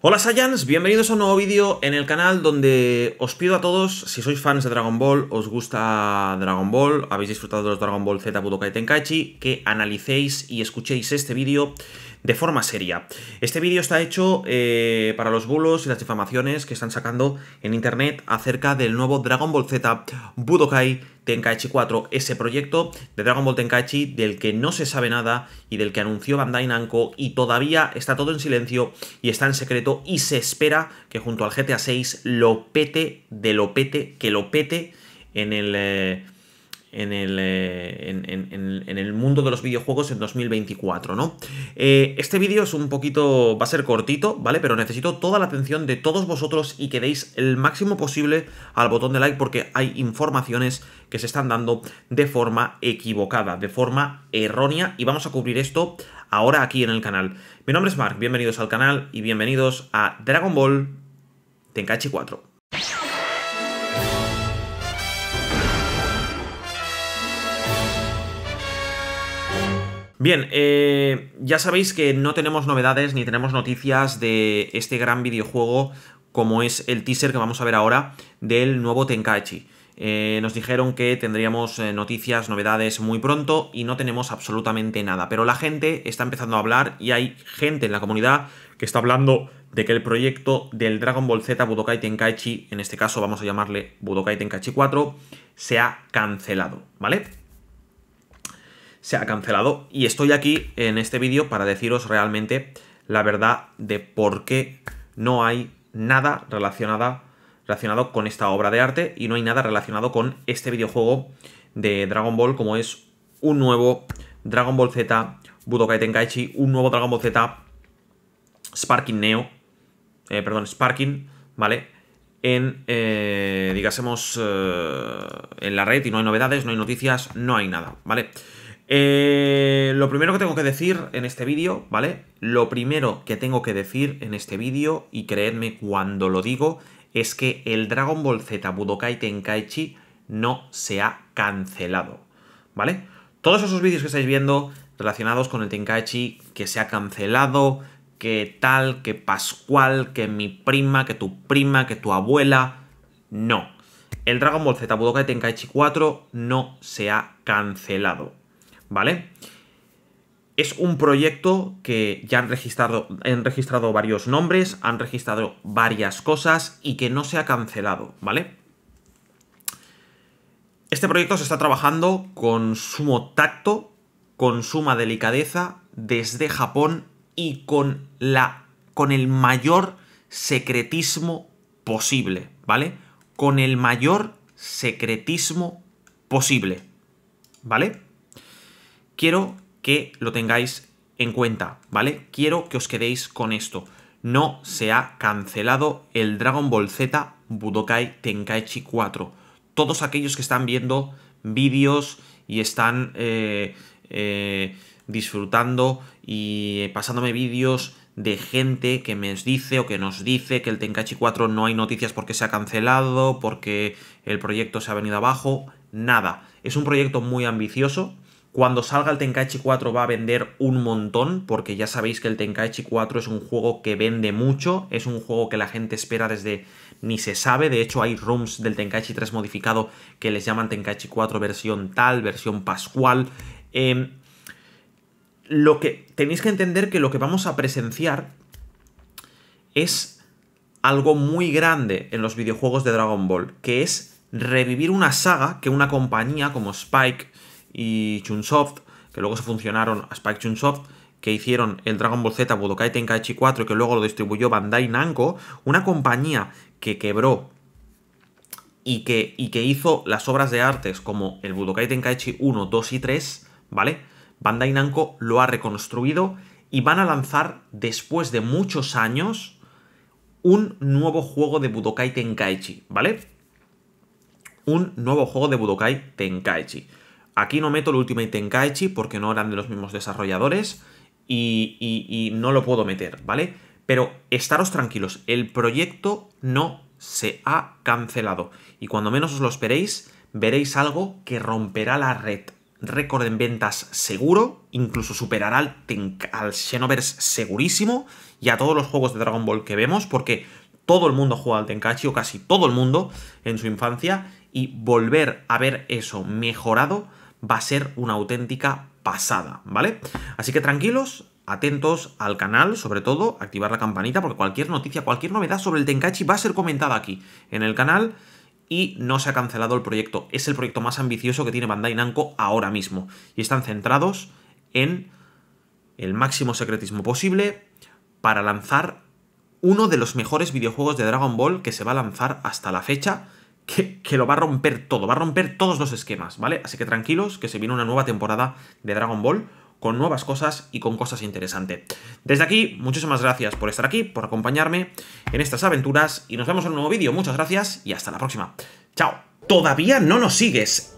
Hola Saiyans, bienvenidos a un nuevo vídeo en el canal donde os pido a todos, si sois fans de Dragon Ball, os gusta Dragon Ball, habéis disfrutado de los Dragon Ball Z Budokai Tenkaichi, que analicéis y escuchéis este vídeo de forma seria. Este vídeo está hecho eh, para los bulos y las difamaciones que están sacando en internet acerca del nuevo Dragon Ball Z Budokai Tenkaichi 4, ese proyecto de Dragon Ball Tenkaichi del que no se sabe nada y del que anunció Bandai Namco y todavía está todo en silencio y está en secreto y se espera que junto al GTA 6 lo pete de lo pete, que lo pete en el... Eh, en el, eh, en, el, mundo de los videojuegos en 2024, ¿no? Eh, este vídeo es un poquito, va a ser cortito, ¿vale? Pero necesito toda la atención de todos vosotros y que deis el máximo posible al botón de like porque hay informaciones que se están dando de forma equivocada, de forma errónea y vamos a cubrir esto ahora aquí en el canal. Mi nombre es Mark, bienvenidos al canal y bienvenidos a Dragon Ball Tenkachi 4. Bien, eh, ya sabéis que no tenemos novedades ni tenemos noticias de este gran videojuego como es el teaser que vamos a ver ahora del nuevo Tenkaichi. Eh, nos dijeron que tendríamos eh, noticias, novedades muy pronto y no tenemos absolutamente nada. Pero la gente está empezando a hablar y hay gente en la comunidad que está hablando de que el proyecto del Dragon Ball Z Budokai Tenkaichi, en este caso vamos a llamarle Budokai Tenkaichi 4, se ha cancelado, ¿vale? se ha cancelado y estoy aquí en este vídeo para deciros realmente la verdad de por qué no hay nada relacionada, relacionado con esta obra de arte y no hay nada relacionado con este videojuego de Dragon Ball como es un nuevo Dragon Ball Z Budokai Tenkaichi, un nuevo Dragon Ball Z Sparking Neo, eh, perdón, Sparking, ¿vale? en, eh, digásemos, eh, en la red y no hay novedades, no hay noticias, no hay nada, ¿vale? Eh, lo primero que tengo que decir en este vídeo, ¿vale? Lo primero que tengo que decir en este vídeo, y creedme cuando lo digo, es que el Dragon Ball Z Budokai Tenkaichi no se ha cancelado, ¿vale? Todos esos vídeos que estáis viendo relacionados con el Tenkaichi, que se ha cancelado, que tal, que Pascual, que mi prima, que tu prima, que tu abuela, no. El Dragon Ball Z Budokai Tenkaichi 4 no se ha cancelado. ¿vale? Es un proyecto que ya han registrado, han registrado varios nombres, han registrado varias cosas y que no se ha cancelado, ¿vale? Este proyecto se está trabajando con sumo tacto, con suma delicadeza, desde Japón y con, la, con el mayor secretismo posible, ¿vale? Con el mayor secretismo posible, ¿vale? quiero que lo tengáis en cuenta, ¿vale? Quiero que os quedéis con esto. No se ha cancelado el Dragon Ball Z Budokai Tenkaichi 4. Todos aquellos que están viendo vídeos y están eh, eh, disfrutando y pasándome vídeos de gente que me dice o que nos dice que el Tenkaichi 4 no hay noticias porque se ha cancelado, porque el proyecto se ha venido abajo, nada. Es un proyecto muy ambicioso, cuando salga el Tenkaichi 4 va a vender un montón, porque ya sabéis que el Tenkaichi 4 es un juego que vende mucho, es un juego que la gente espera desde ni se sabe, de hecho hay rooms del Tenkaichi 3 modificado que les llaman Tenkaichi 4 versión tal, versión pascual. Em, lo que tenéis que entender que lo que vamos a presenciar es algo muy grande en los videojuegos de Dragon Ball, que es revivir una saga que una compañía como Spike y Chunsoft, que luego se funcionaron a Spike Chunsoft, que hicieron el Dragon Ball Z Budokai Tenkaichi 4 que luego lo distribuyó Bandai Namco, una compañía que quebró y que, y que hizo las obras de artes como el Budokai Tenkaichi 1, 2 y 3, ¿vale? Bandai Namco lo ha reconstruido y van a lanzar después de muchos años un nuevo juego de Budokai Tenkaichi, ¿vale? Un nuevo juego de Budokai Tenkaichi. Aquí no meto el Ultimate Tenkaichi porque no eran de los mismos desarrolladores y, no lo puedo meter, ¿vale? Pero estaros tranquilos, el proyecto no se ha cancelado. Y cuando menos os lo esperéis, veréis algo que romperá la red. Récord en ventas seguro, incluso superará al, Xenoverse segurísimo y a todos los juegos de Dragon Ball que vemos, porque todo el mundo juega al Tenkaichi o casi todo el mundo, en su infancia, y volver a ver eso mejorado va a ser una auténtica pasada, ¿vale? Así que tranquilos, atentos al canal, sobre todo, activar la campanita, porque cualquier noticia, cualquier novedad sobre el Tenkachi va a ser comentada aquí en el canal y no se ha cancelado el proyecto. Es el proyecto más ambicioso que tiene Bandai Namco ahora mismo y están centrados en el máximo secretismo posible para lanzar uno de los mejores videojuegos de Dragon Ball que se va a lanzar hasta la fecha que, lo va a romper todo, va a romper todos los esquemas, ¿vale? Así que tranquilos, que se viene una nueva temporada de Dragon Ball con nuevas cosas y con cosas interesantes. Desde aquí, muchísimas gracias por estar aquí, por acompañarme en estas aventuras y nos vemos en un nuevo vídeo. Muchas gracias y hasta la próxima. ¡Chao! Todavía no nos sigues